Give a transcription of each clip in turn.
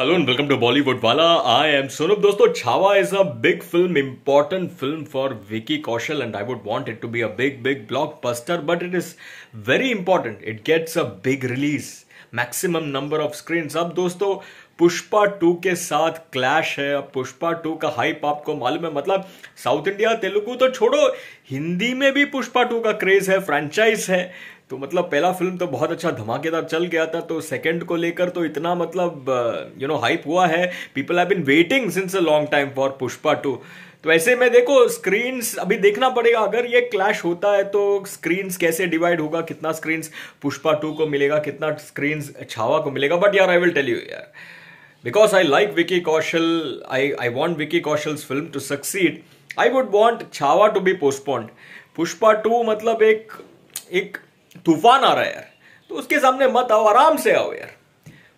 hello and welcome to Bollywood वाला I am Sonab दोस्तों Chhaava is a big film important film for Vicky Kaushal and I would want it to be a big big block blockbuster but it is very important it gets a big release maximum number of screen अब दोस्तों Pushpa to के साथ clash है अब Pushpa two का hype आपको मालूम है मतलब साउथ इंडिया तेलुगु तो छोड़ो हिंदी में भी पुष्पा टू का क्रेज है फ्रेंचाइज है तो मतलब पहला फिल्म तो बहुत अच्छा धमाकेदार चल गया था तो सेकंड को लेकर तो इतना मतलब यू नो हाइप हुआ है people have been waiting since a long time for Pushpa two तो ऐसे में देखो स्क्रीन्स अभी देखना पड़ेगा अगर ये क्लैश होता है तो स्क्रीन्स कैसे डिवाइड होगा कितना स्क्रीन्स पुष्पा टू को मिलेगा कितना स्क्रीन्स छावा को मिलेगा बट यार आई विल टेल यू यार because I like Vicky Kaushal I I want Vicky Kaushal film to succeed I would want Chhaava to be postponed Pushpa two मतलब एक एक तूफान आ रहा है यार तो उसके सामने मत आओ आराम से आओ यार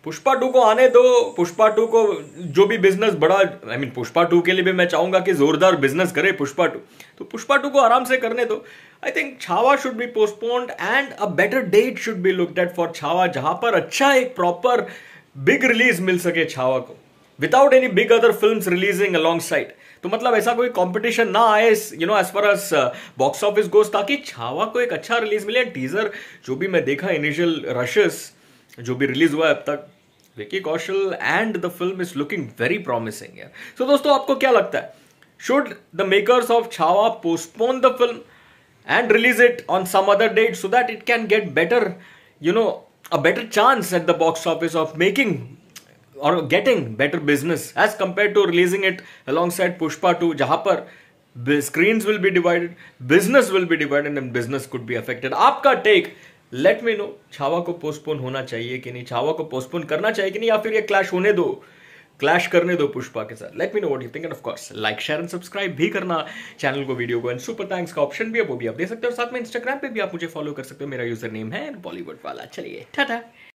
पुष्पा टू को आने दो पुष्पा टू को जो भी बिजनेस बड़ा आई मीन पुष्पा टू के लिए भी मैं चाहूंगा कि जोरदार बिजनेस करे पुष्पा टू तो पुष्पा टू को आराम से करने दो I think Chhaava should be postponed and a better date should be look at for Chhaava जहां पर अच्छा एक प्रॉपर बिग रिलीज मिल सके छावा को without any big other film releasing alongside तो मतलब ऐसा कोई कॉम्पिटिशन ना आए you know as far as box office goes ताकि छावा को एक अच्छा रिलीज मिले टीजर जो भी मैं देखा इनिशियल रशेस जो भी रिलीज हुआ है अब तक Vicky Kaushal and the film is looking very promising so दोस्तों आपको क्या लगता है should the makers of Chhaava postpone the film and release it on some other date so that it can get better you know a better chance at the box office of making और getting better business as compare to releasing it alongside Pushpa two जहां पर screen will be divided business will be divided and business could be affected आपका take let me know Chhaava को postpone होना चाहिए कि नहीं छावा को पोस्टपोन करना चाहिए कि नहीं या फिर ये क्लैश होने दो क्लैश करने दो पुष्पा के साथ let me know what you think and of course like share and subscribe भी करना चैनल को वीडियो को एंड सुपर थैंक्स का ऑप्शन भी है वो भी आप दे सकते हो साथ में इंस्टाग्राम पे भी आप मुझे फॉलो कर सकते हो मेरा यूजर नेम है बॉलीवुड वाला चलिए टाटा